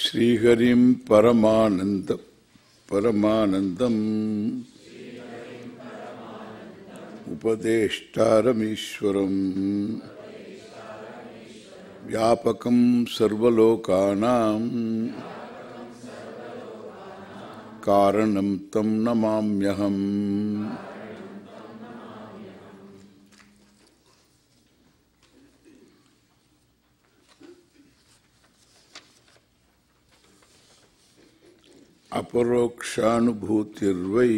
श्रीहरिं परमानन्द परमानन्दम् उपदेष्टारमीश्वरम् व्यापकं सर्वलोकानां कारणं तं नमाम्यहम् अपरोक्षानुभूतिर्वै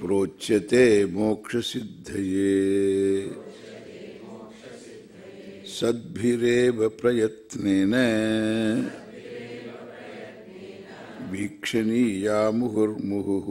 प्रोच्यते मोक्षसिद्धये सद्भिरेव प्रयत्नेन वीक्षणीया मुहुर्मुहुः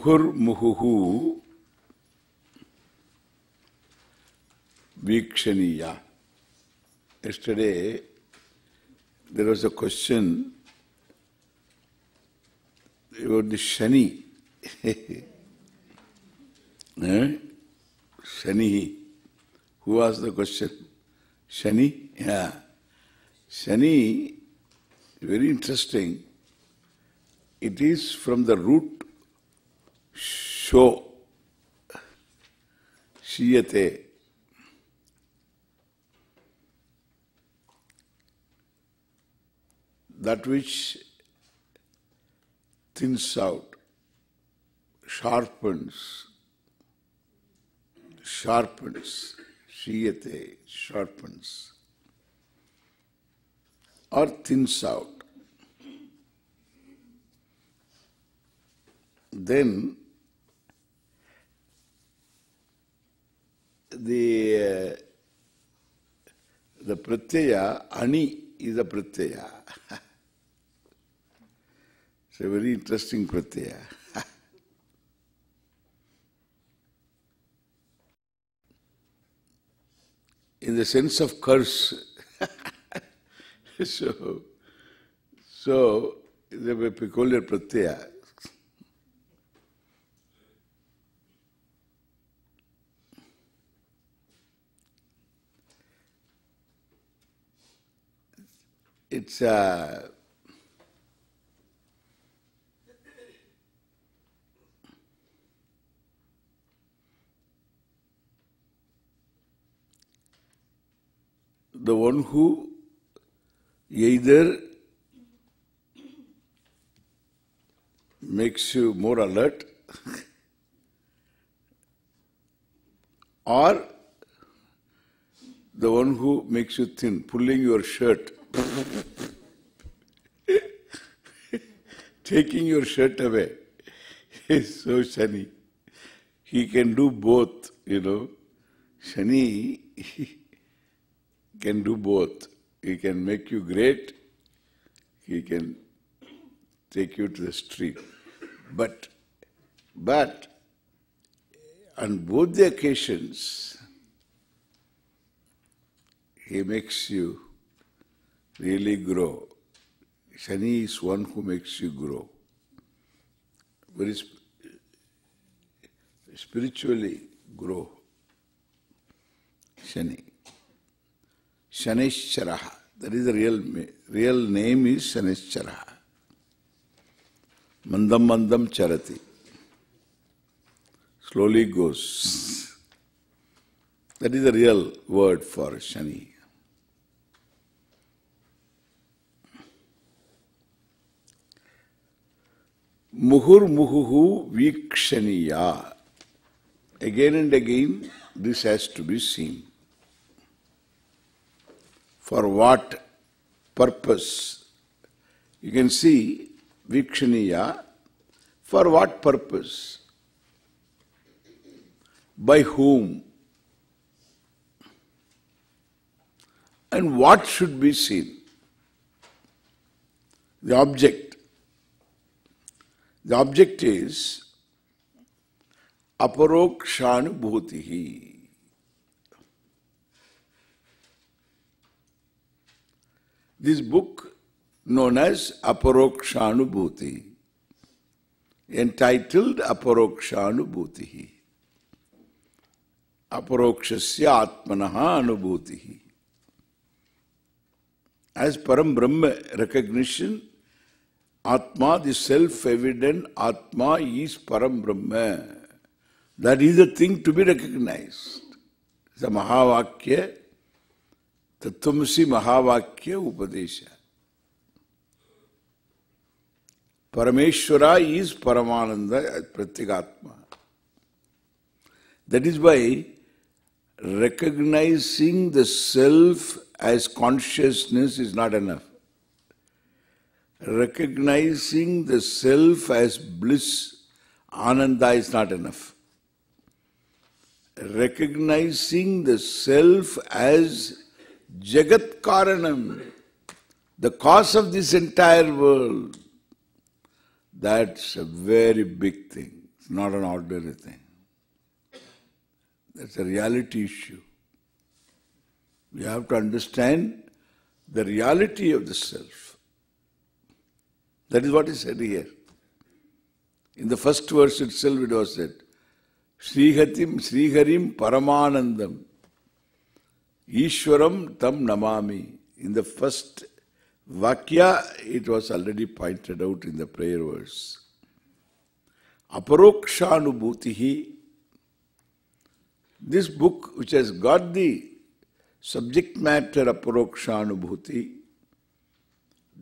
मुहुर्मुहुः Vikshaniya. Yesterday, there was a question about the Shani. eh? Who asked the question? Shani? Yeah. Shani, very interesting. It is from the root शो शीयते that which thins out, sharpens, sharpens, shiyate, sharpens, or thins out. then the uh, the pratyaya ani is a pratyaya. it's a very interesting pratyaya. in the sense of curse. so, so, the peculiar pratyaya. it's uh, the one who either makes you more alert or the one who makes you thin, pulling your shirt taking your shirt away is so Shani. He can do both, you know. Shani can do both. He can make you great, he can take you to the street. But, but, on both the occasions, he makes you really grow. Shani is one who makes you grow. Very sp spiritually grow. Shani. Shanishcharaha. That is the real, real name is Shanishcharaha. Mandam mandam charati. Slowly goes. That is the real word for Shani. Muhur Muhuhu Vikshaniya. Again and again, this has to be seen. For what purpose? You can see Vikshaniya. For what purpose? By whom? And what should be seen? The object The object is aparokshanubhutihi. This book known as Aparokshanubhuti, entitled Aparokshanubhutihi. Aparokshasya आत्मनः anubhuti. As Param Brahma recognition Atma, the self-evident Atma is Param Brahma. That is a thing to be recognized. The Mahavakya, Tattvamsi Mahavakya Upadesha. Parameshwara is Paramananda Pratyagatma. That is why recognizing the self as consciousness is not enough recognizing the self as bliss, ananda is not enough. Recognizing the self as jagat karanam, the cause of this entire world, that's a very big thing. It's not an ordinary thing. That's a reality issue. We have to understand the reality of the self. That is what is said here. In the first verse itself it was said, Srihatim Sriharim Paramanandam Ishwaram Tam Namami. In the first Vakya it was already pointed out in the prayer verse. Aparokshanubhutihi This book which has got the subject matter aparokshanubhuti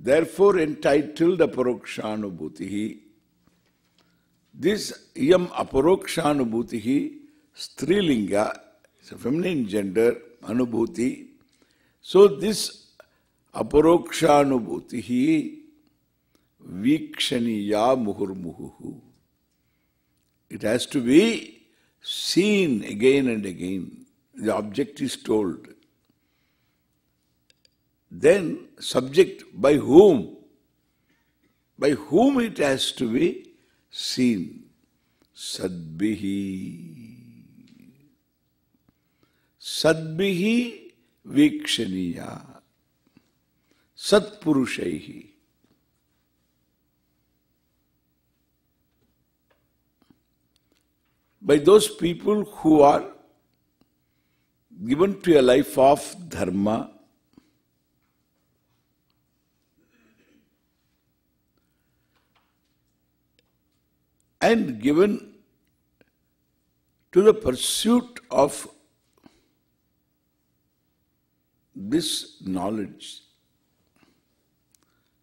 therefore entitled Aparokshanubhutihi. This Yam Aparokshanubhutihi, Strilinga, it's a feminine gender, Anubhuti. So this Aparokshanubhutihi Vikshaniya Muhurmuhuhu. It has to be seen again and again. The object is told then subject by whom? By whom it has to be seen? Sadbihi. Sadbihi vikshaniya. Satpurushaihi. By those people who are given to a life of dharma, and given to the pursuit of this knowledge,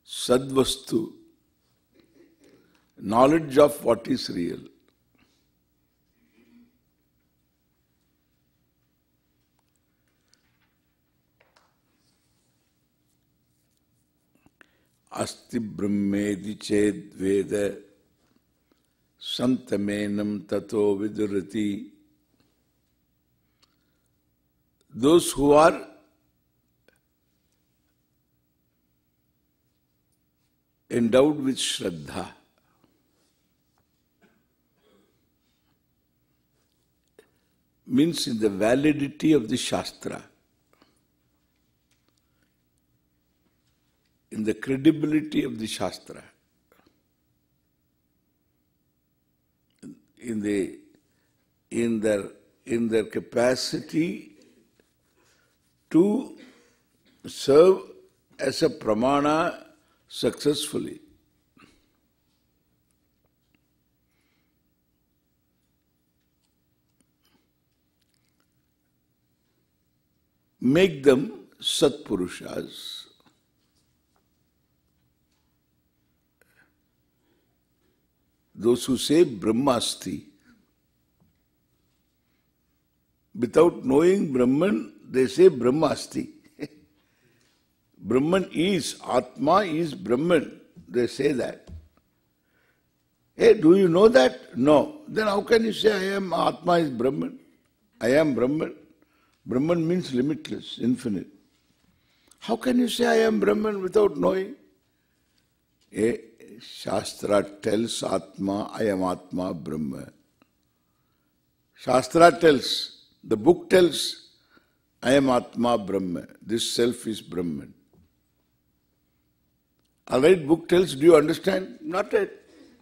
Sadvastu, knowledge of what is real. अस्ति ched veda संत मेनम ततो विदुरति those who are endowed with Shraddha. means in the validity of the Shastra, in the credibility of the Shastra. in, the, in, their, in their capacity to serve as a pramana successfully. Make them Satpurushas. those who say Brahmasti. Without knowing Brahman, they say Brahmasti. Brahman is, Atma is Brahman. They say that. Hey, do you know that? No. Then how can you say I am, Atma is Brahman? I am Brahman. Brahman means limitless, infinite. How can you say I am Brahman without knowing? Hey, Shastra tells Atma, I am Atma, Brahma. Shastra tells, the book tells, I am Atma, Brahma. This self is Brahman. All right, book tells, do you understand? Not yet.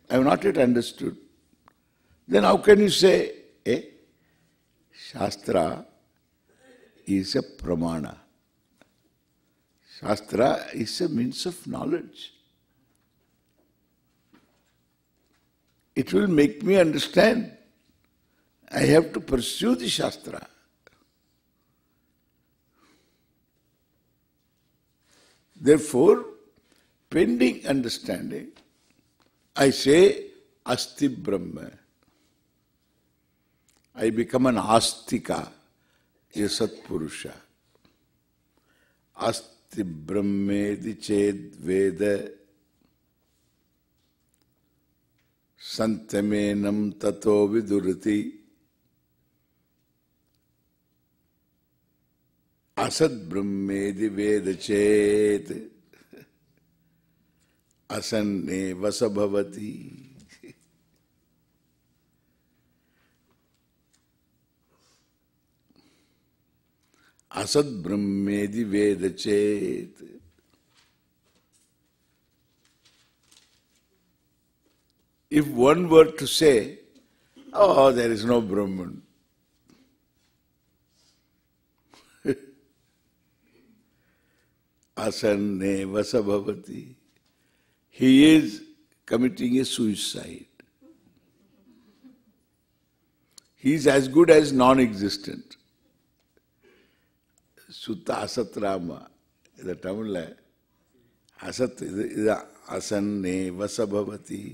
I have not yet understood. Then how can you say, eh? Shastra is a pramana. Shastra is a means of knowledge. It will make me understand I have to pursue the Shastra. Therefore, pending understanding, I say Asti Brahma. I become an Astika, a Satpurusha. Asti Brahmedi Ched Veda సంతమేనం తతో విదురతి అసద్బ్రహ్మేది వేద చేత్ అసన్నే వసభవతి అసద్బ్రహ్మేది వేద చేత్ If one were to say, oh, there is no Brahman, asanne vasabhavati, he is committing a suicide. He is as good as non-existent. Sutta Rama, the Tamil, Asat is Asanne Vasabhavati.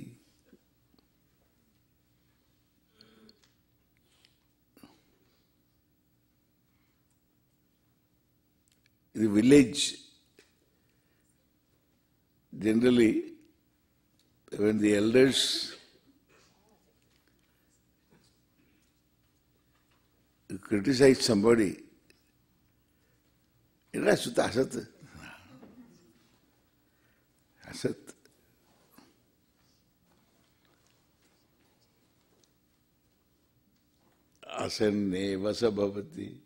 the village, generally, when the elders criticize somebody, it is asat. Asat. Asan neva sabhavati.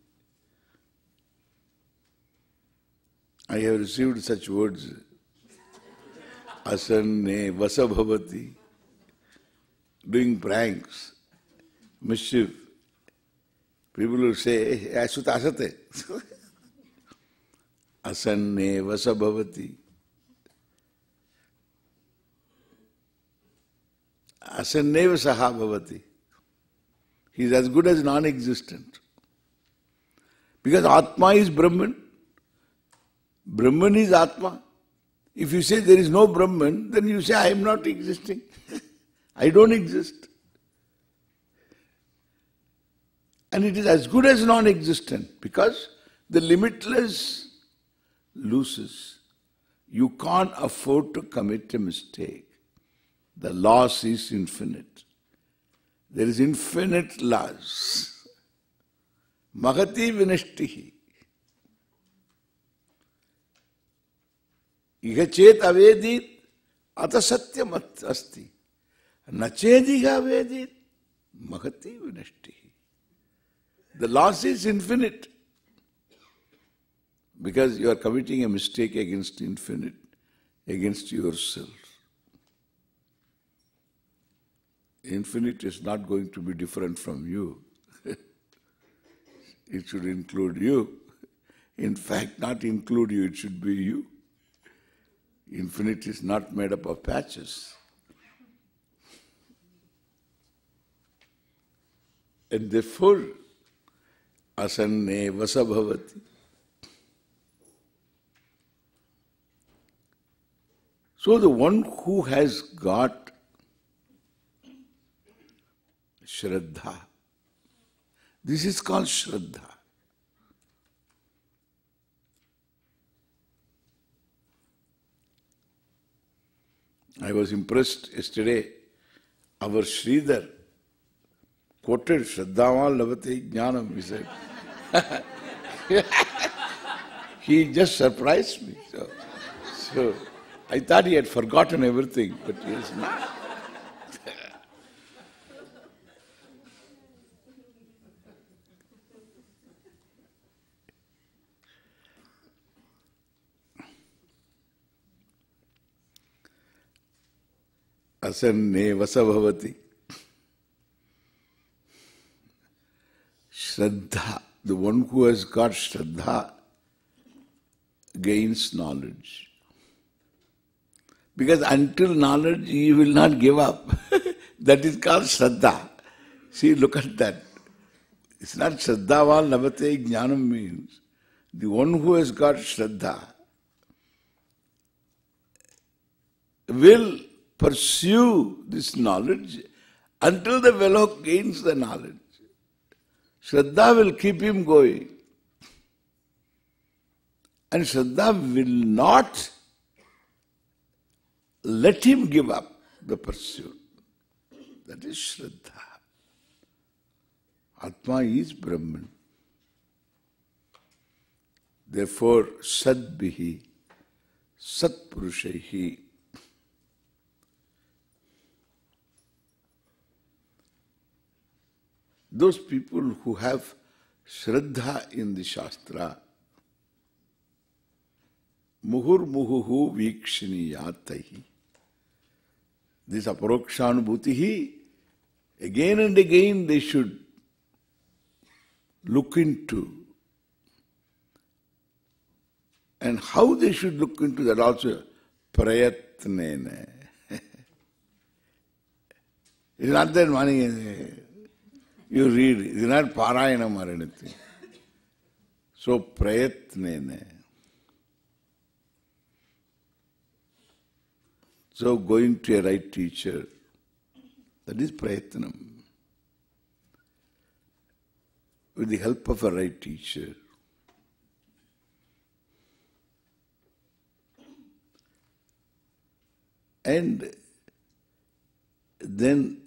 I have received such words. Asanne Vasabhavati, doing pranks, mischief. People will say, Asuta Asate. Asanne Vasabhavati. Asanneva Saha Bhavati. He is as good as non-existent. Because Atma is Brahman. Brahman is Atma. If you say there is no Brahman, then you say I am not existing. I don't exist. And it is as good as non existent because the limitless loses. You can't afford to commit a mistake. The loss is infinite. There is infinite loss. Magati vinashtihi. इह चेत अवेदित अत सत्यम अस्ति न चेदिह अवेदित महती विनष्टि The loss is infinite. Because you are committing a mistake against infinite, against yourself. Infinite is not going to be different from you. it should include you. In fact, not include you, it should be you. Infinity is not made up of patches. And therefore, asanne vasabhavati. So the one who has got Shraddha, this is called Shraddha. I was impressed yesterday. Our Sridhar quoted Shraddhavan Lavate Jnanam, he said. he just surprised me. So, so I thought he had forgotten everything, but he has not. आसन्ने वसभवति श्रद्धा the one who has got shraddha gains knowledge because until knowledge you will not give up that is called shraddha see look at that it's not shraddha वाल लभते ज्ञान means the one who has got shraddha will pursue this knowledge until the Velok gains the knowledge. Shraddha will keep him going. And Shraddha will not let him give up the pursuit. That is Shraddha. Atma is Brahman. Therefore, Sadbihi, Satpurushehi, Those people who have Shraddha in the Shastra, Muhur Muhuhu Vikshini Yatahi. This aparokshanubhutihi, again and again they should look into. And how they should look into that also, prayatnena. it's not that money. You read, it is not Parayanam or anything. So prayatnene. So going to a right teacher, that is prayatnam. With the help of a right teacher, and then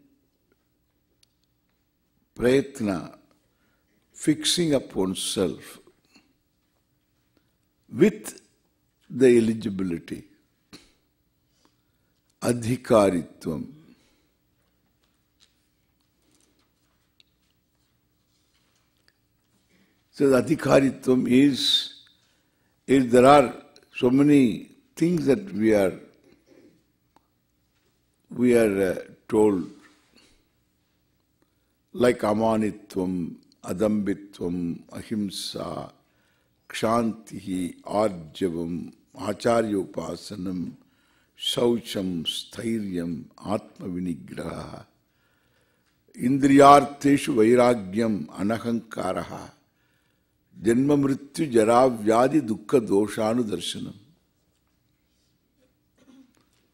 prayatna, fixing up self with the eligibility, adhikaritvam. So the adhikaritvam is, if there are so many things that we are we are uh, told like amanitvam, adambitvam, ahimsa, kshantihi, arjavam, acharyopasanam, shaucham, Atma Vinigraha, indriyarteshu vairagyam, anahankaraha, janma mrityu jara vyadi dukkha doshanu darshanam,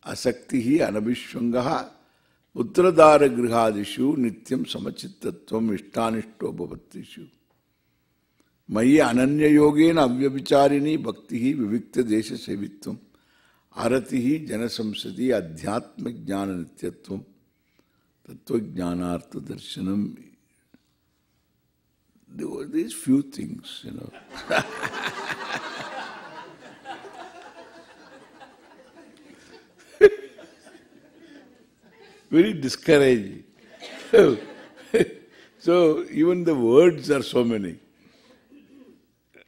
asaktihi anabhishvangaha, उत्तरदार गृहादिशु नित्यम समचित्तत्व इष्टानिष्टो मयि अनन्य योगेन अव्यभिचारिणी भक्ति ही विविक्त देश सेवित्व आरति ही जन संसदि अध्यात्म ज्ञान नित्यत्व तत्व ज्ञानार्थ दर्शनम these few things, you know. very discouraging. So, so even the words are so many.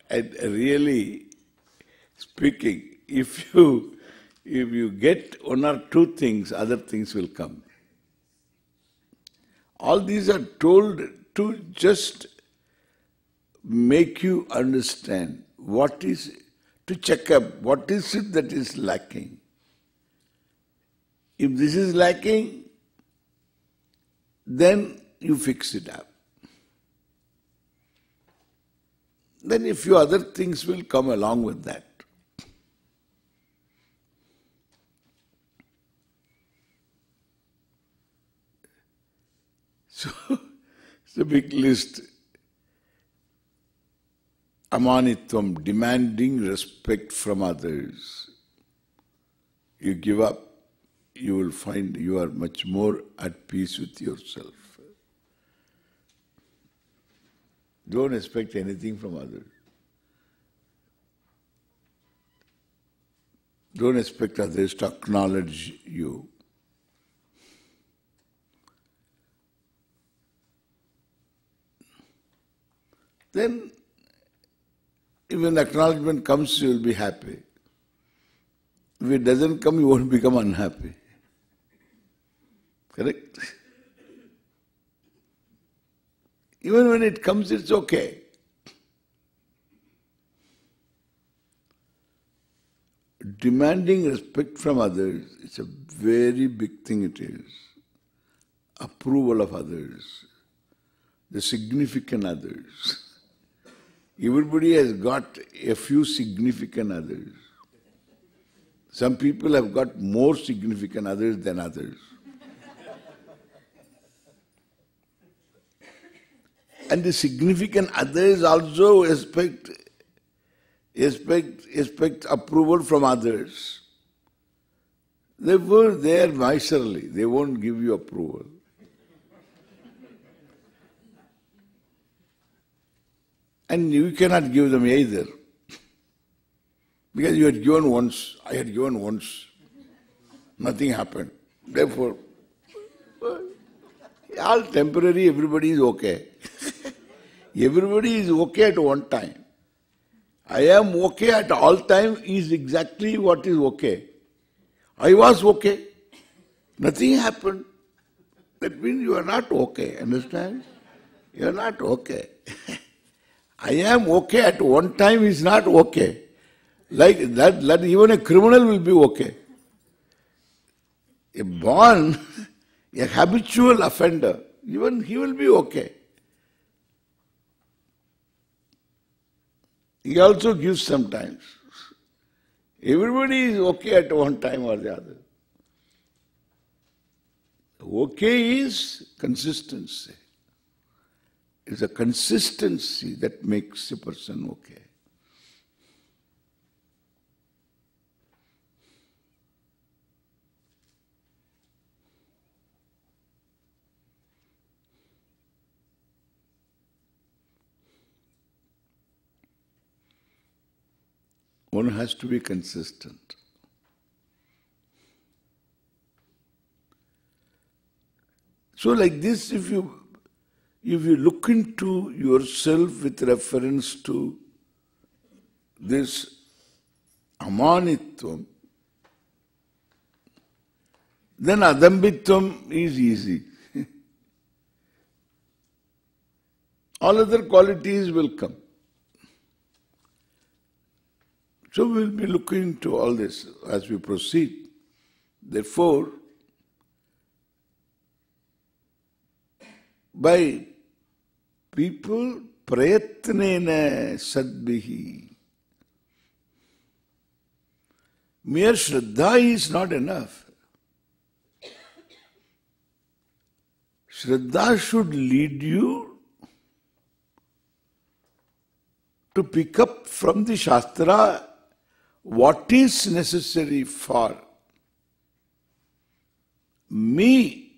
And really speaking, if you if you get one or two things, other things will come. All these are told to just make you understand what is, to check up what is it that is lacking. If this is lacking, then you fix it up. Then a few other things will come along with that. So it's a big list. Amanitvam, demanding respect from others. You give up you will find you are much more at peace with yourself. Don't expect anything from others. Don't expect others to acknowledge you. Then, even acknowledgement comes, you will be happy. If it doesn't come, you won't become unhappy. Correct? Even when it comes, it's okay. Demanding respect from others, it's a very big thing it is. Approval of others, the significant others. Everybody has got a few significant others. Some people have got more significant others than others. And the significant others also expect expect expect approval from others. They were there miserly, they won't give you approval. and you cannot give them either. Because you had given once, I had given once. Nothing happened. Therefore, all temporary, everybody is okay everybody is okay at one time. I am okay at all time is exactly what is okay. I was okay. Nothing happened. That means you are not okay, understand? You are not okay. I am okay at one time is not okay. Like that, that even a criminal will be okay. A born, a habitual offender, even he will be okay. He also gives sometimes. Everybody is okay at one time or the other. Okay is consistency. It's a consistency that makes a person okay. One has to be consistent. So like this, if you if you look into yourself with reference to this amanitvam, then adambitvam is easy. All other qualities will come. So we'll be looking into all this as we proceed. Therefore, by people prayatnena sadbihi, mere shraddha is not enough. Shraddha should lead you to pick up from the Shastra what is necessary for me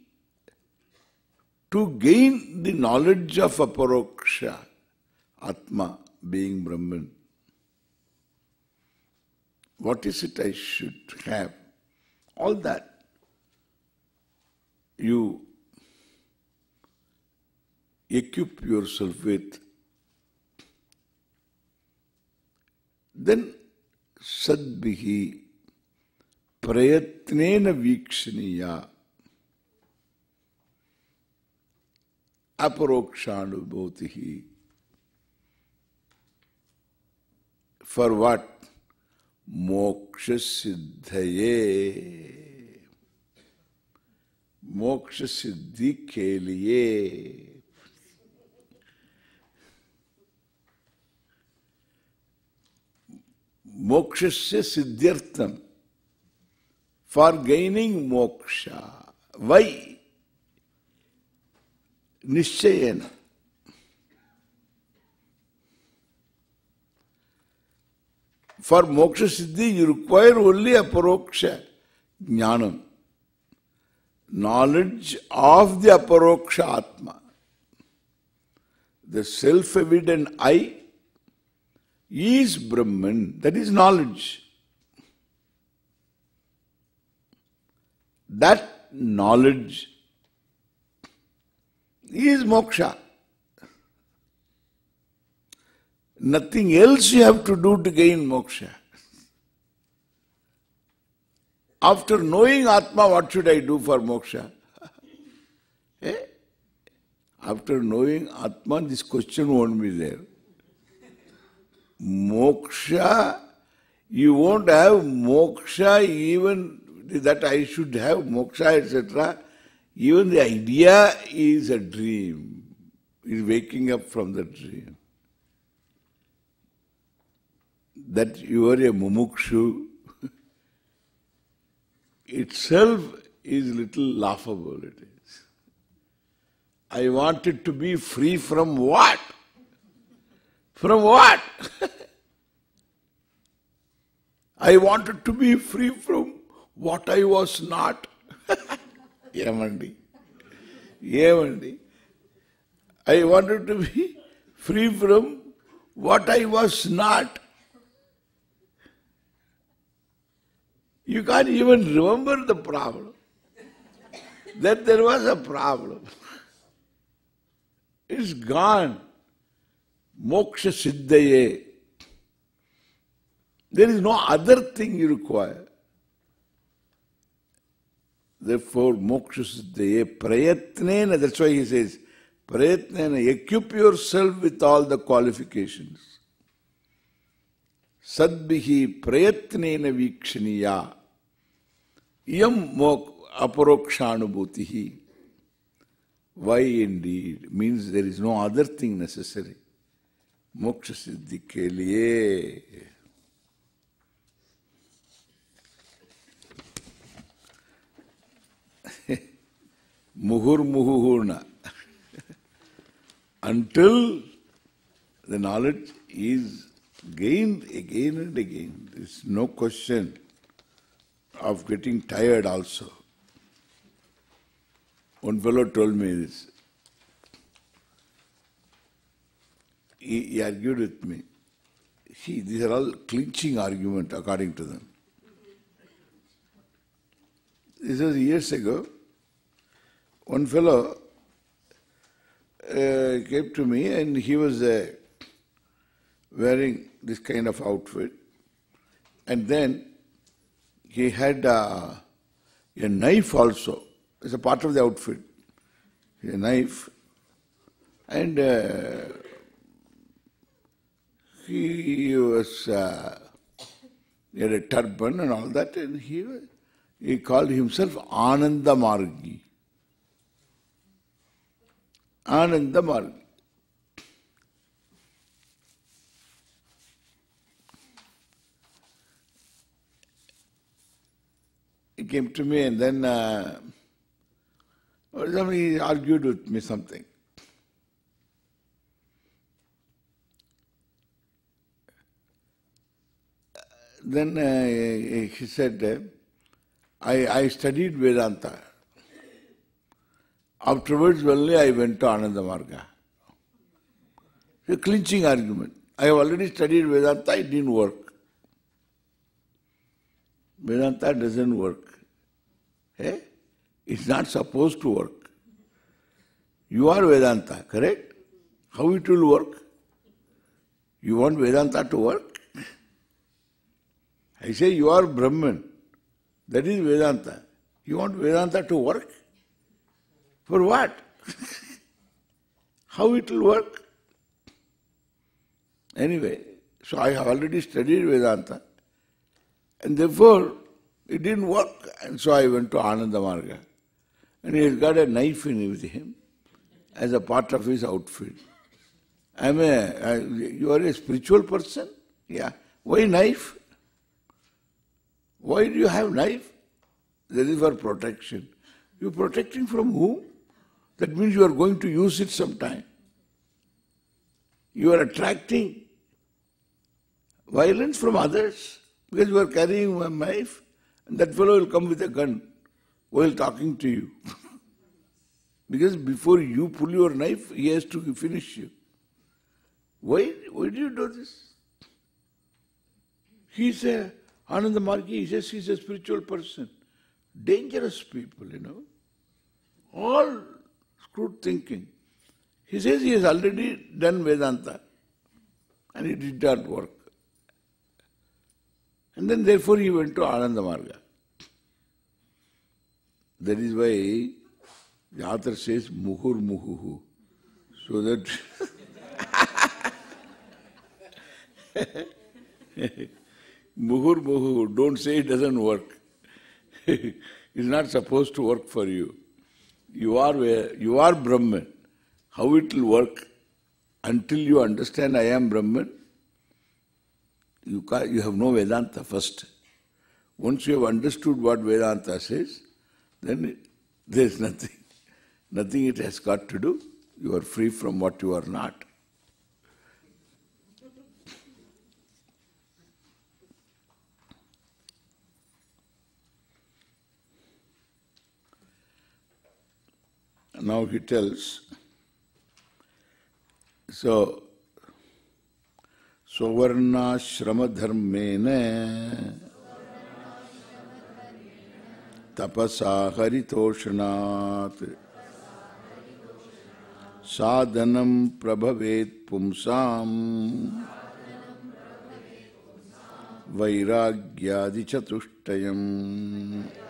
to gain the knowledge of Aparoksha, Atma, being Brahman. What is it I should have? All that. You equip yourself with. Then सद्भि प्रयत्न वीक्षणीय अपरोक्षानुभूति ही for वाट मोक्ष सिद्धये मोक्ष सिद्धि के लिए मोक्ष सिद्ध्यर्थम for gaining मोक्ष वै निश्चय for मोक्ष सिद्धि you require only aparoksha jnana knowledge of the aparoksha atma the self evident i is Brahman, that is knowledge. That knowledge is moksha. Nothing else you have to do to gain moksha. After knowing Atma, what should I do for moksha? eh? After knowing Atma, this question won't be there moksha, you won't have moksha even that I should have moksha, etc. Even the idea is a dream, is waking up from the dream. That you are a mumukshu itself is little laughable it is. I wanted to be free from what? from what? I wanted to be free from what I was not. Yamandi. Yamandi. I wanted to be free from what I was not. You can't even remember the problem. That there was a problem. It's gone. moksha siddhaye. There is no other thing you require. Therefore, moksha siddhaye prayatnena, that's why he says, prayatnena, equip yourself with all the qualifications. Sadbihi prayatnena vikshaniya. Yam mok aparokshanubhutihi. Why indeed? Means there is no other thing necessary. मोक्ष सिद्धि के लिए muhurmuhuhuna until the knowledge is gained again and again. There is no question of getting tired also. One fellow told me this, he, argued with me. See, these are all clinching argument according to them. This was years ago. One fellow uh, came to me and he was uh, wearing this kind of outfit. And then he had uh, a knife also. It's a part of the outfit. A knife. And uh, he was, uh, he had a turban and all that, and he, he called himself Ananda Margi. Ananda Margi. He came to me and then uh, he argued with me something. then uh, he said, I, I studied Vedanta. Afterwards only I went to Ananda Marga. A clinching argument. I have already studied Vedanta, it didn't work. Vedanta doesn't work. Eh? It's not supposed to work. You are Vedanta, correct? How it will work? You want Vedanta to work? I say you are Brahman. That is Vedanta. You want Vedanta to work? For what? How it will work? Anyway, so I have already studied Vedanta. And therefore, it didn't work. And so I went to Anandamarga. And he has got a knife in with him as a part of his outfit. I'm a, I, you are a spiritual person? Yeah. Why knife? Why do you have knife? That is for protection. You're protecting from whom? That means you are going to use it sometime. You are attracting violence from others because you are carrying a knife and that fellow will come with a gun while talking to you. because before you pull your knife, he has to finish you. Why, why do you do this? He's a Ananda Margi says just he's a spiritual person. Dangerous people, you know. All screwed thinking. He says he has already done Vedanta and it did not work. And then therefore he went to Ananda Marga. That is why the author says muhur muhuhu. So that Muhur muhur, don't say it doesn't work. it's not supposed to work for you. You are where, you are Brahman. How it will work until you understand I am Brahman, you, you have no Vedanta first. Once you have understood what Vedanta says, then there is nothing. Nothing it has got to do. You are free from what you are not. now he tells so Sovarna Shramadharmene Tapasaharitoshanat Sadhanam Prabhavet Pumsam vairagya Vairagyadichatushtayam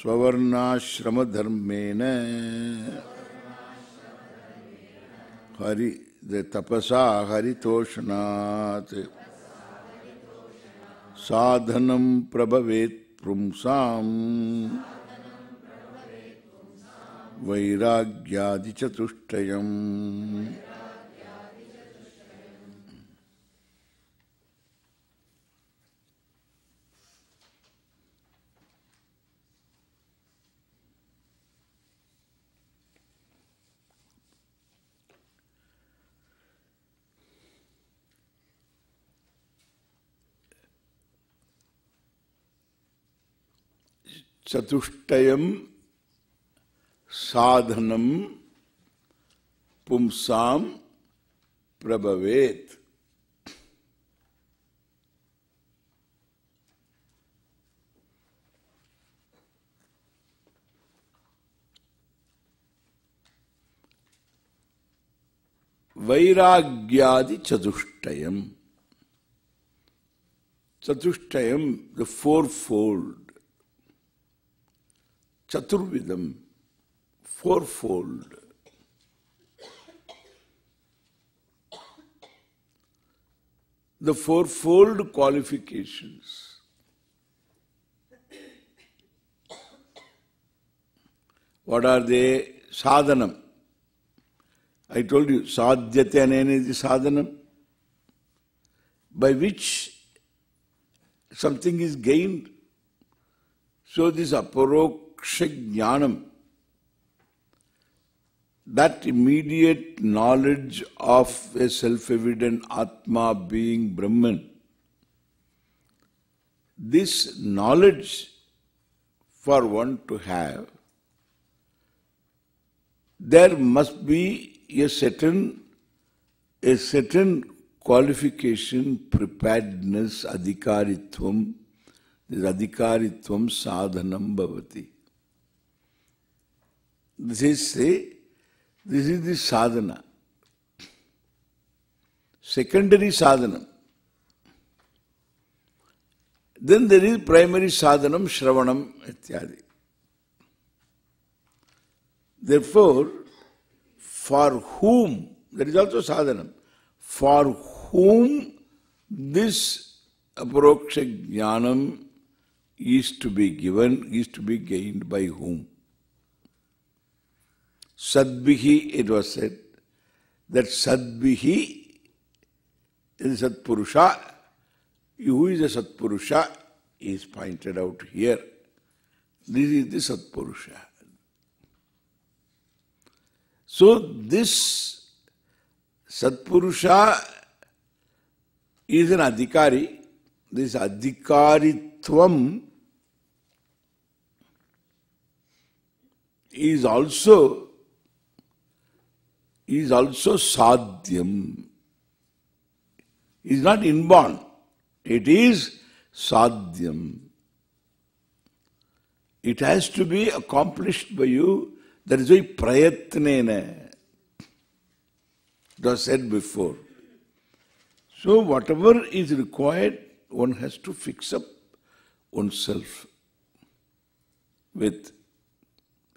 स्वर्णाश्रमधर्मेण Hari तपसा हरितोषणात् साधनं प्रभवेत् पुंसाम् वैराग्यादिचतुष्टयम् चतुष्ट साधन पुंसाम प्रभवेत वैराग्यादि चतुष्टयम् चतुष्टयम् the fourfold Chaturvidam, fourfold. The fourfold qualifications. What are they? Sadhanam. I told you, sadhyate anene the sadhanam. By which something is gained. So this aparok Moksha that immediate knowledge of a self-evident Atma being Brahman, this knowledge for one to have, there must be a certain, a certain qualification, preparedness, adhikaritvam, this adhikaritvam sadhanam bhavati. This is the, this is the sadhana. Secondary sadhana. Then there is primary sadhanam, shravanam, ityadi. Therefore, for whom, there is also sadhanam, for whom this aproksha jnanam is to be given, is to be gained by whom? Sadbihi, it was said, that Sadbihi is Satpurusha. Who is a Satpurusha is pointed out here. This is the Satpurusha. So this Satpurusha is an adhikari. This adhikaritvam is also is also sadhyam. Is not inborn. It is sadhyam. It has to be accomplished by you. That is why prayatnena. It was said before. So whatever is required, one has to fix up oneself with,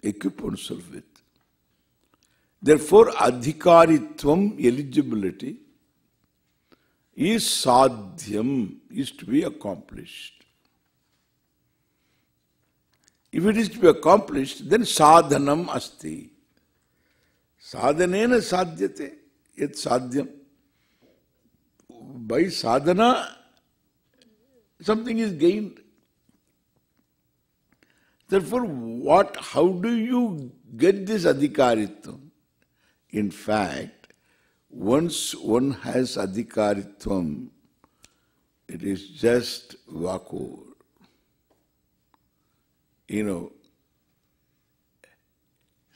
equip oneself with. Therefore, adhikaritvam, eligibility, is sadhyam, is to be accomplished. If it is to be accomplished, then sadhanam asti. Sadhanena sadhyate, yet sadhyam. By sadhana, something is gained. Therefore, what? how do you get this adhikaritvam? In fact, once one has adhikaritvam, it is just vakur. You know,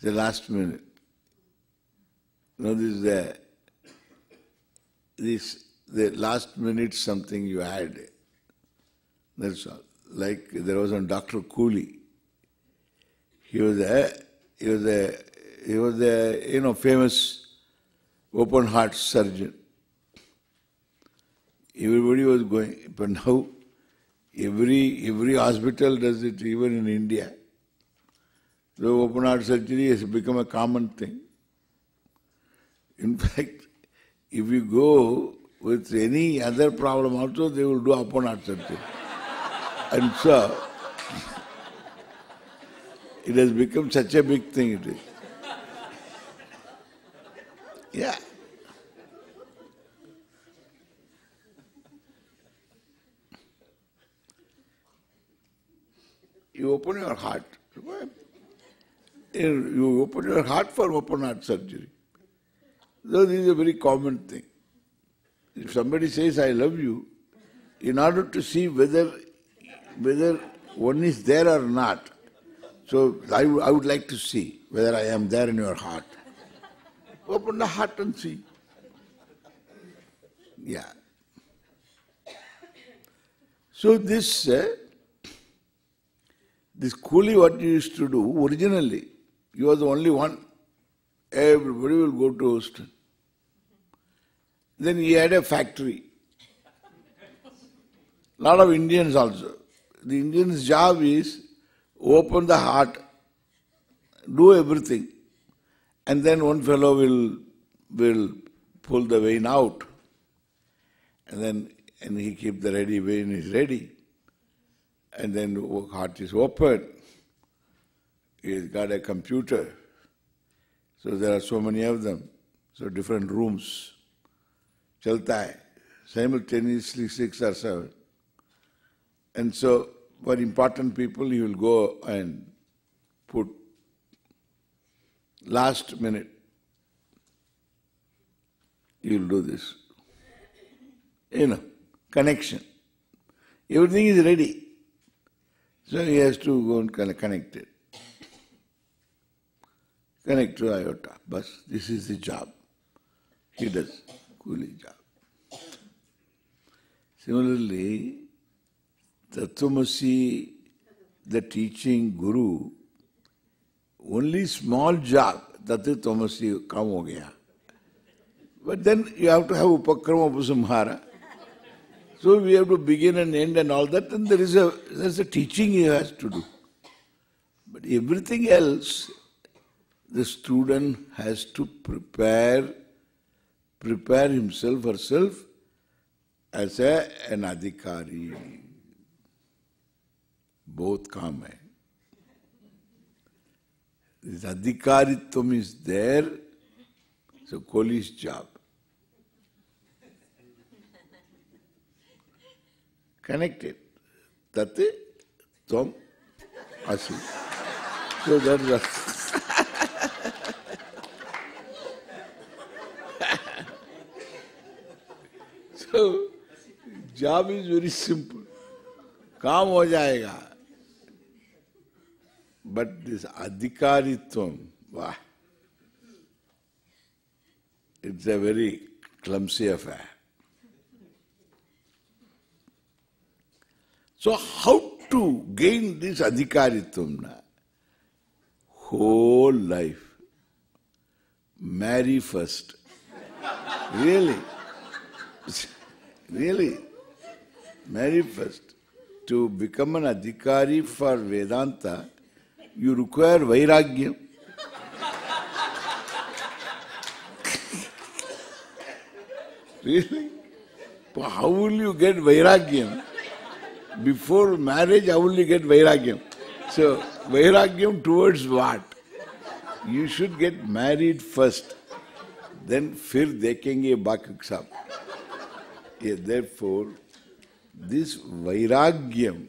the last minute. No, this is the, this, the last minute something you had. That's all. Like there was a Dr. Cooley. He was a, he was a he was a you know famous open heart surgeon. Everybody was going, but now every every hospital does it even in India. So open heart surgery has become a common thing. In fact, if you go with any other problem also, they will do open heart surgery. and so, it has become such a big thing it is. Yeah. You open your heart. You open your heart for open heart surgery. So this is a very common thing. If somebody says, I love you, in order to see whether whether one is there or not, so I, I would like to see whether I am there in your heart. Open the heart and see. Yeah. So this, uh, this coolie what you used to do originally, you were the only one. Everybody will go to Houston. Then he had a factory. Lot of Indians also. The Indian's job is open the heart, do everything. And then one fellow will will pull the vein out. And then and he keep the ready vein is ready. And then heart is open. He's got a computer. So there are so many of them. So different rooms. Chalta hai. Simultaneously six or seven. And so for important people he will go and put last minute, you'll do this. You know, connection. Everything is ready. So he has to go and connect it. Connect to IOTA. But this is the job. He does. Coolie job. Similarly, Tattvamasi, the teaching guru, only small jar, Tati Tomasi kam ho gaya. But then you have to have upakrama upasamhara. So we have to begin and end and all that, and there is a there's a teaching he has to do. But everything else, the student has to prepare, prepare himself, herself, as a, an adhikari. Both come. Hai. This adhikaritvam is there, so police job. Connected. Tate tom asi. So that was... so, job is very simple. काम हो जाएगा But this adhikaritvam, wah, it's a very clumsy affair. So how to gain this adhikaritvam? Whole life. Marry first. really. really. Marry first. To become an adhikari for Vedanta, you require vairagya. really? But how will you get vairagya? Before marriage, how will you get vairagya? So, vairagya towards what? You should get married first. Then, fir dekenge bakuk sab. therefore, this vairagyam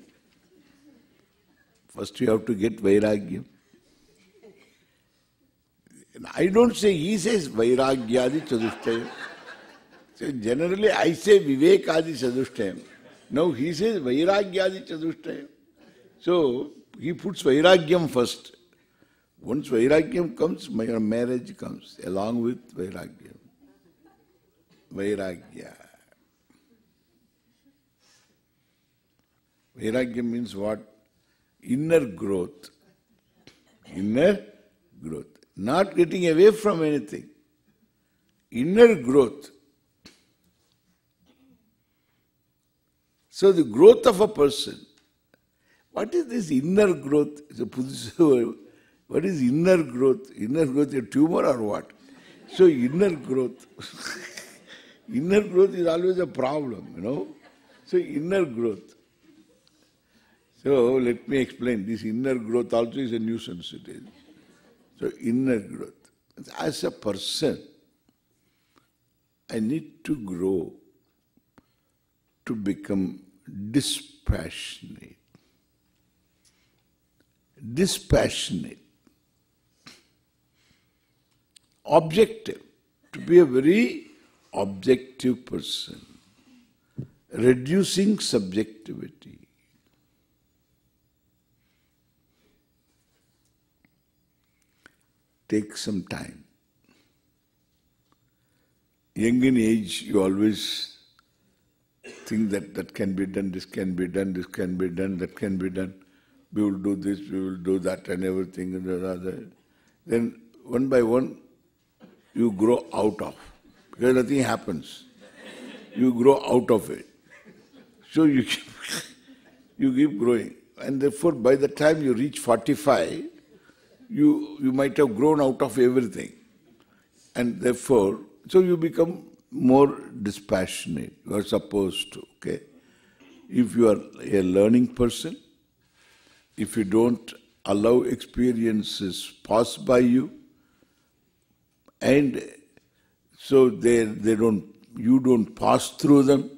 First you have to get vairagya. I don't say, he says vairagya adi chadushtayam. So generally I say adi chadushtayam. Now he says vairagya adi chadushtayam. So he puts vairagyam first. Once vairagyam comes, my marriage comes along with vairagyam. Vairagya. Vairagya means what? inner growth. Inner growth. Not getting away from anything. Inner growth. So the growth of a person. What is this inner growth? What is inner growth? Inner growth a tumor or what? So inner growth. inner growth is always a problem, you know. So inner growth. So let me explain. This inner growth also is a nuisance. It is. So inner growth. As a person, I need to grow to become dispassionate. Dispassionate. Objective. To be a very objective person. Reducing subjectivity Take some time. Young in age, you always think that that can be done, this can be done, this can be done, that can be done. We will do this, we will do that, and everything, and the other. Then one by one, you grow out of because nothing happens. You grow out of it. So you keep, you keep growing. And therefore, by the time you reach 45, you, you might have grown out of everything. And therefore, so you become more dispassionate. You are supposed to, okay? If you are a learning person, if you don't allow experiences pass by you, and so they they don't you don't pass through them,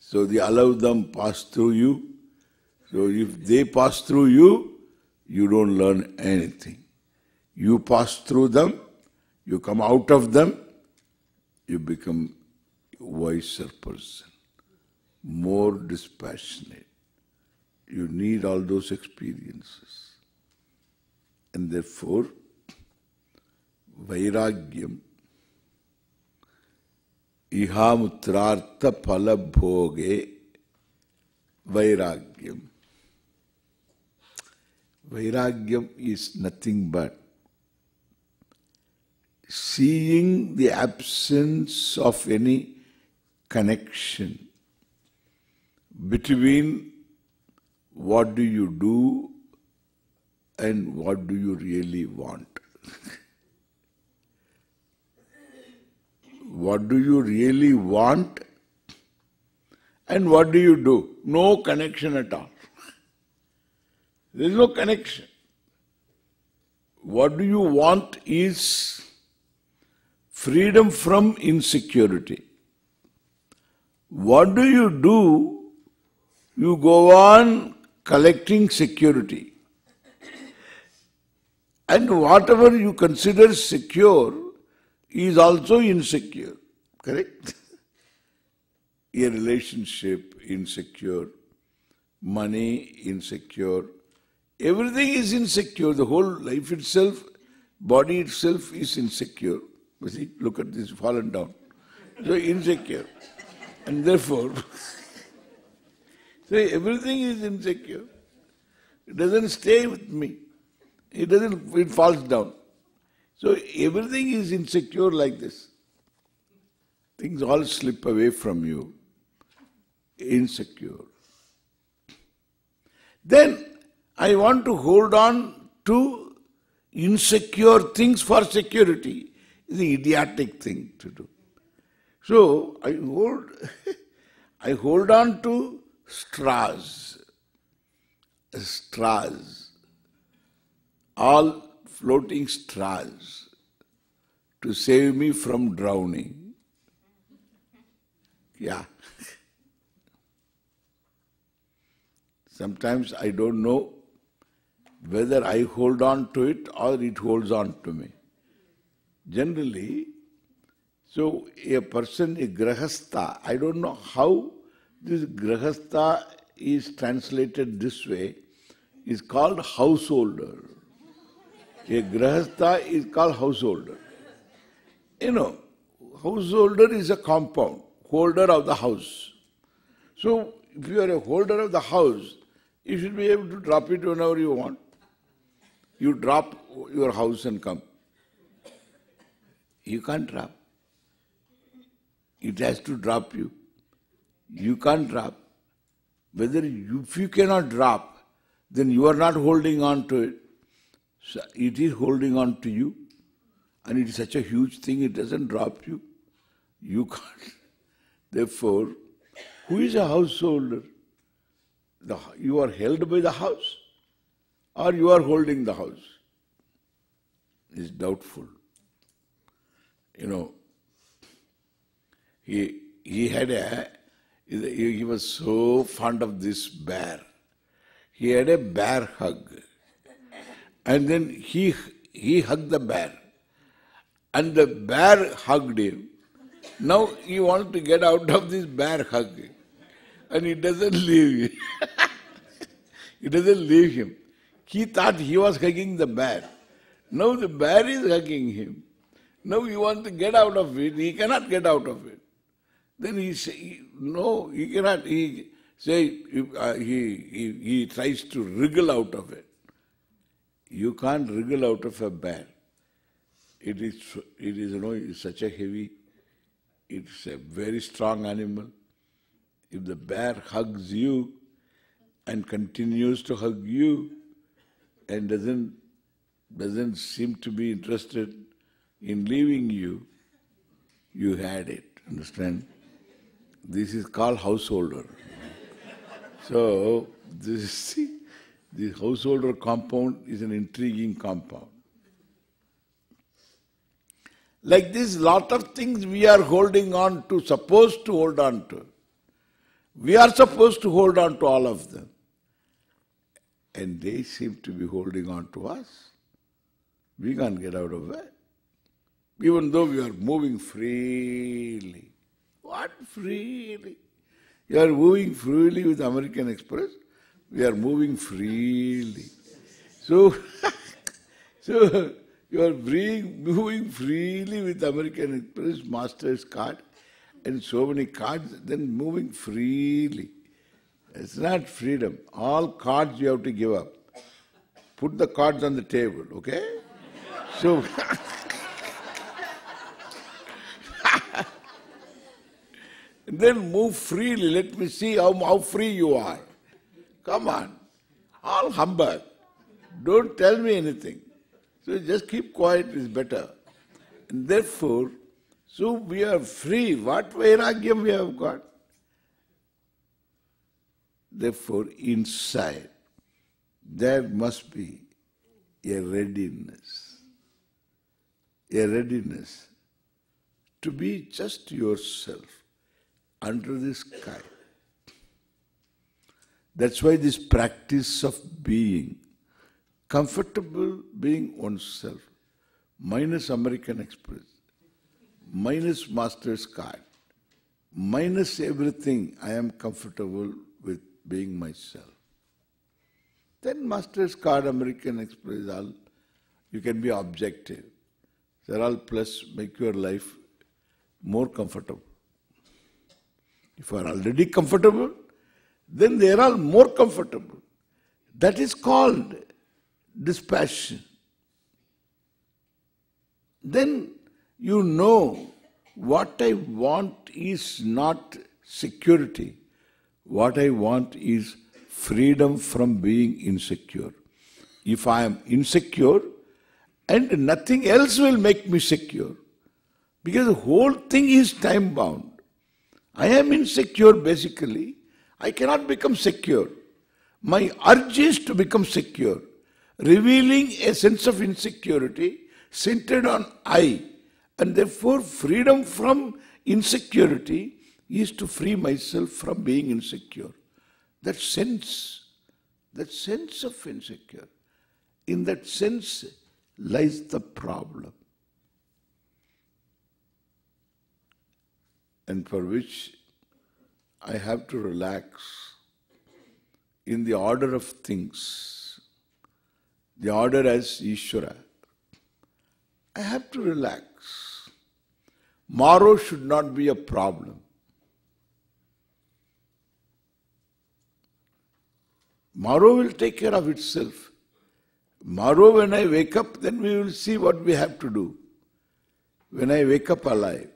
so they allow them pass through you. So if they pass through you, you don't learn anything. You pass through them, you come out of them, you become wiser person, more dispassionate. You need all those experiences. And therefore, वैराग्यम इहामुत्रार्थ फल भोगे वैराग्यम Vairagyam is nothing but seeing the absence of any connection between what do you do and what do you really want. what do you really want and what do you do? No connection at all. There is no connection. What do you want is freedom from insecurity. What do you do? You go on collecting security. And whatever you consider secure is also insecure. Correct? A relationship insecure, money insecure, Everything is insecure. The whole life itself, body itself is insecure. You see, look at this, fallen down. So insecure. And therefore, so everything is insecure. It doesn't stay with me. It doesn't, it falls down. So everything is insecure like this. Things all slip away from you. Insecure. Then I want to hold on to insecure things for security It's an idiotic thing to do. So I hold I hold on to straws. Straws. All floating straws to save me from drowning. Yeah. Sometimes I don't know whether I hold on to it or it holds on to me. Generally, so a person, a grahastha, I don't know how this grahastha is translated this way, is called householder. A grahastha is called householder. You know, householder is a compound, holder of the house. So if you are a holder of the house, you should be able to drop it whenever you want. You drop your house and come. You can't drop. It has to drop you. You can't drop. Whether you, if you cannot drop, then you are not holding on to it. So it is holding on to you. And it is such a huge thing, it doesn't drop you. You can't. Therefore, who is a householder? The, you are held by the house or you are holding the house is doubtful. You know, he he had a he was so fond of this bear. He had a bear hug, and then he he hugged the bear, and the bear hugged him. Now he wants to get out of this bear hug, and he doesn't leave. he doesn't leave him. He thought he was hugging the bear. Now the bear is hugging him. Now he wants to get out of it. He cannot get out of it. Then he say, no, he cannot. He say uh, he, he he tries to wriggle out of it. You can't wriggle out of a bear. It is it is you know it's such a heavy. It's a very strong animal. If the bear hugs you and continues to hug you, and doesn't doesn't seem to be interested in leaving you, you had it. Understand? This is called householder. so this see, this householder compound is an intriguing compound. Like this, lot of things we are holding on to, supposed to hold on to. We are supposed to hold on to all of them. And they seem to be holding on to us. We can't get out of it. Even though we are moving freely. What freely? You are moving freely with American Express. We are moving freely. So, so you are being, moving freely with American Express, Master's card, and so many cards, then moving freely. It's not freedom. All cards you have to give up. Put the cards on the table, okay? So, then move freely. Let me see how, how free you are. Come on. All humble. Don't tell me anything. So just keep quiet is better. And therefore, so we are free. What Vairagyam we have got? Therefore, inside, there must be a readiness, a readiness to be just yourself under the sky. That's why this practice of being, comfortable being oneself, minus American Express, minus Master's card, minus everything, I am comfortable being myself. Then Master's card, American Express, all you can be objective. They're all plus make your life more comfortable. If you are already comfortable, then they are all more comfortable. That is called dispassion. Then you know what I want is not security. What I want is freedom from being insecure. If I am insecure, and nothing else will make me secure. Because the whole thing is time bound. I am insecure basically. I cannot become secure. My urge is to become secure. Revealing a sense of insecurity centered on I and therefore freedom from insecurity is to free myself from being insecure. That sense, that sense of insecure, in that sense lies the problem. And for which I have to relax in the order of things, the order as Ishvara. I have to relax. Morrow should not be a problem. Morrow will take care of itself. Morrow when I wake up, then we will see what we have to do. When I wake up alive.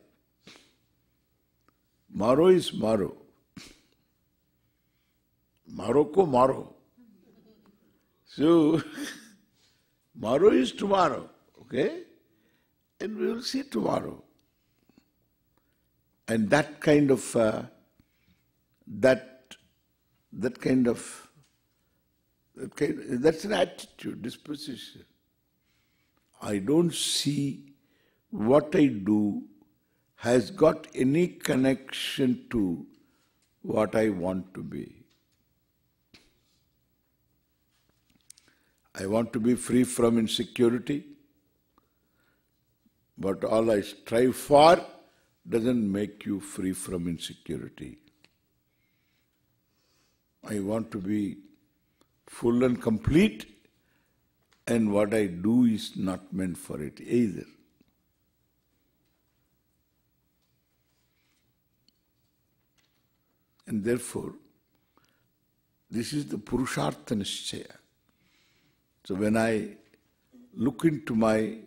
Morrow is morrow. Morocco, morrow. So, morrow is tomorrow, okay? And we will see tomorrow. And that kind of, uh, that, that kind of that's an attitude, disposition. I don't see what I do has got any connection to what I want to be. I want to be free from insecurity, but all I strive for doesn't make you free from insecurity. I want to be full and complete, and what I do is not meant for it either. And therefore, this is the Purushartha Nishchaya. So when I look into my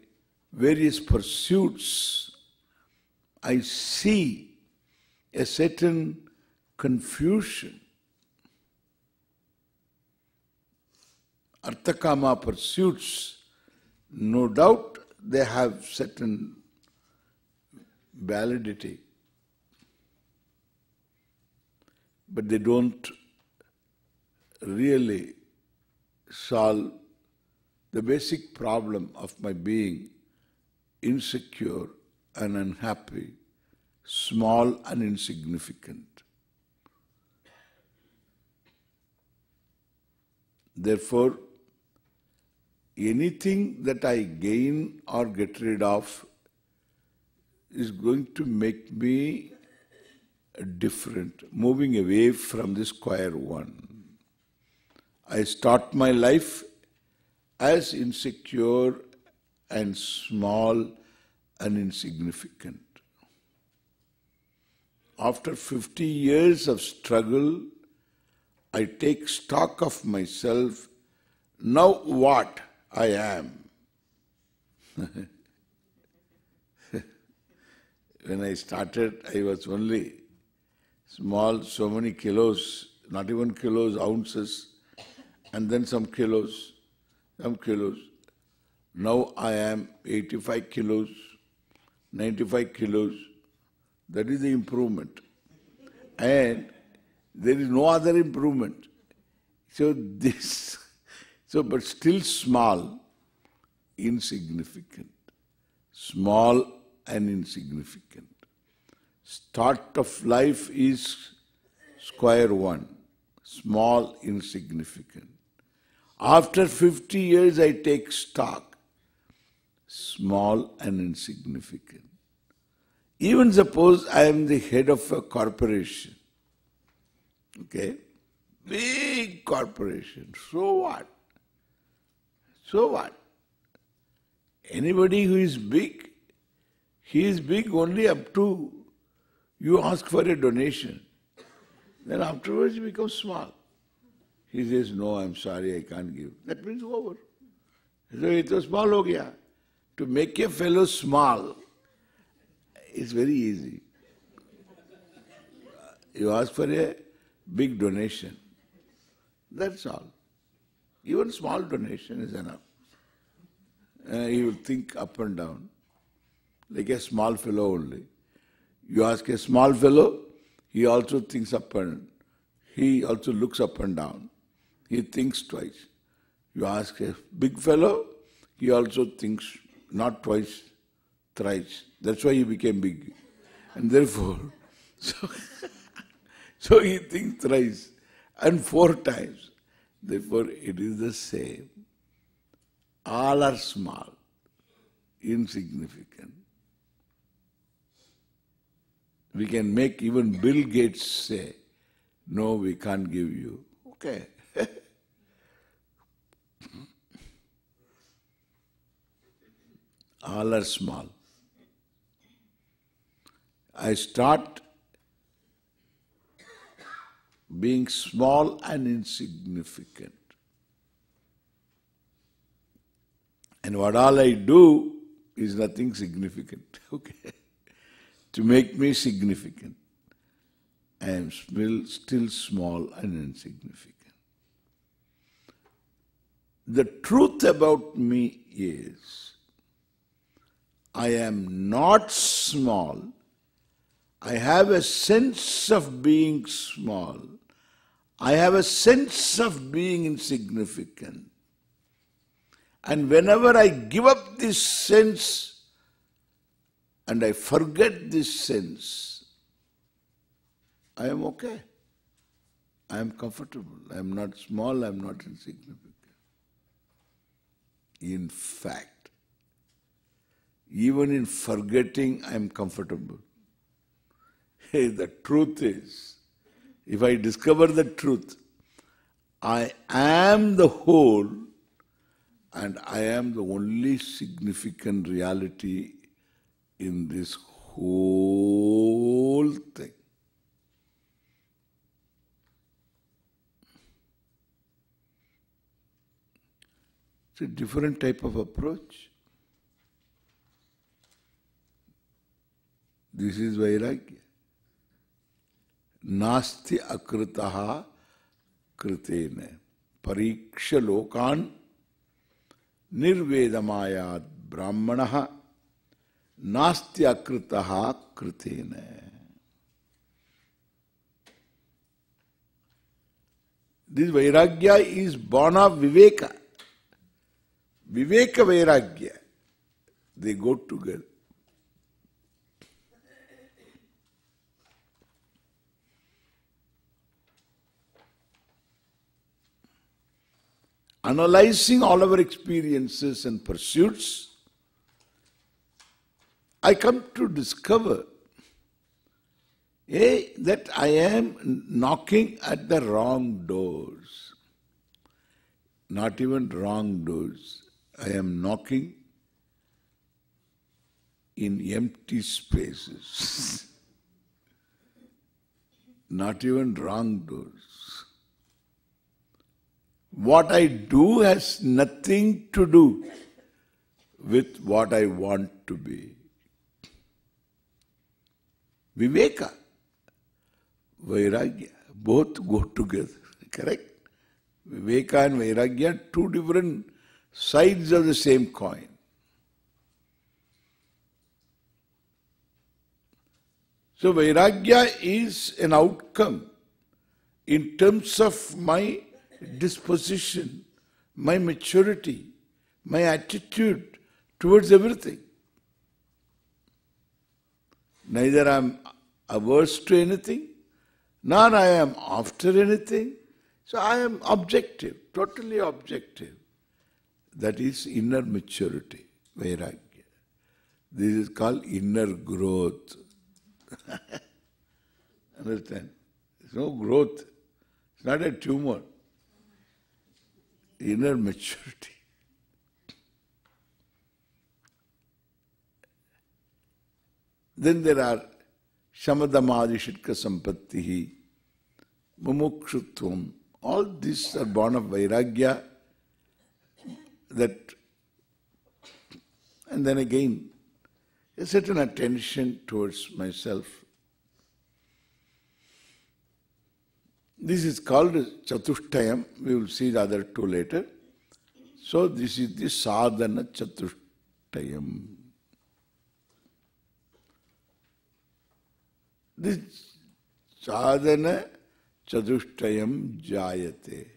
various pursuits, I see a certain confusion Arthakama pursuits, no doubt they have certain validity. But they don't really solve the basic problem of my being insecure and unhappy, small and insignificant. Therefore, anything that I gain or get rid of is going to make me different, moving away from the square one. I start my life as insecure and small and insignificant. After 50 years of struggle, I take stock of myself. Now what? I am. when I started, I was only small, so many kilos, not even kilos, ounces, and then some kilos, some kilos. Now I am 85 kilos, 95 kilos. That is the improvement. And there is no other improvement. So this So, but still small, insignificant. Small and insignificant. Start of life is square one, small, insignificant. After 50 years, I take stock, small and insignificant. Even suppose I am the head of a corporation, okay, big corporation, so what? So what? Anybody who is big, he is big only up to you ask for a donation. Then afterwards he becomes small. He says, no, I'm sorry, I can't give. That means over. So it was small ho gaya. To make a fellow small is very easy. You ask for a big donation. That's all. Even small donation is enough. Uh, will think up and down, like a small fellow only. You ask a small fellow, he also thinks up and he also looks up and down. He thinks twice. You ask a big fellow, he also thinks not twice, thrice. That's why he became big. And therefore, so, so he thinks thrice and four times. Therefore, it is the same. All are small, insignificant. We can make even Bill Gates say, no, we can't give you. Okay. All are small. I start being small and insignificant. And what all I do is nothing significant, okay? to make me significant. I am still, still small and insignificant. The truth about me is I am not small. I have a sense of being small I have a sense of being insignificant. And whenever I give up this sense and I forget this sense, I am okay. I am comfortable. I am not small, I am not insignificant. In fact, even in forgetting, I am comfortable. the truth is, if I discover the truth, I am the whole and I am the only significant reality in this whole thing. It's a different type of approach. This is Vairagya. नास्ति अकृता कृतेन परीक्ष लोकान निर्वेदमाया ब्राह्मण नास्ति अकृता कृतेन this vairagya is born of viveka viveka vairagya they go together analyzing all our experiences and pursuits, I come to discover eh, that I am knocking at the wrong doors. Not even wrong doors. I am knocking in empty spaces. Not even wrong doors. What I do has nothing to do with what I want to be. Viveka, Vairagya, both go together, correct? Viveka and Vairagya, two different sides of the same coin. So Vairagya is an outcome in terms of my disposition, my maturity, my attitude towards everything. Neither I am averse to anything, nor I am after anything. So I am objective, totally objective. That is inner maturity, Vairagya. This is called inner growth. Understand? There's no growth. It's not a tumor inner maturity. Then there are shamadamadišitka sampattihi, mumukshutvam. All these are born of vairagya that and then again a certain attention towards myself This is called Chatushtayam. We will see the other two later. So this is the sadhana Chatushtayam. This sadhana Chatushtayam jayate.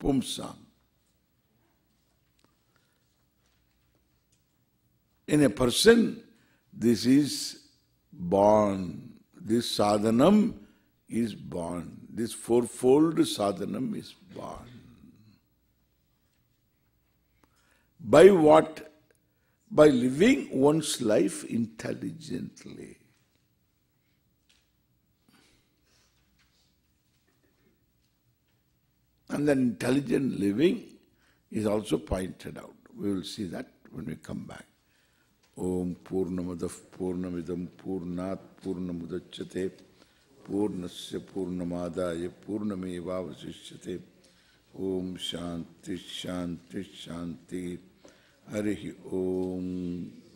Pumsam. In a person, this is born this sadhanam is born. This fourfold sadhanam is born. By what? By living one's life intelligently. And then intelligent living is also pointed out. We will see that when we come back. ओम पूर्णमद पूर्णमिदम पूर्णात् पूर्णमुदच्यते पूर्णस्य पूर्णमादाय पूर्णमेवावशिष्यते ओम शांति शांति शांति हरि ओम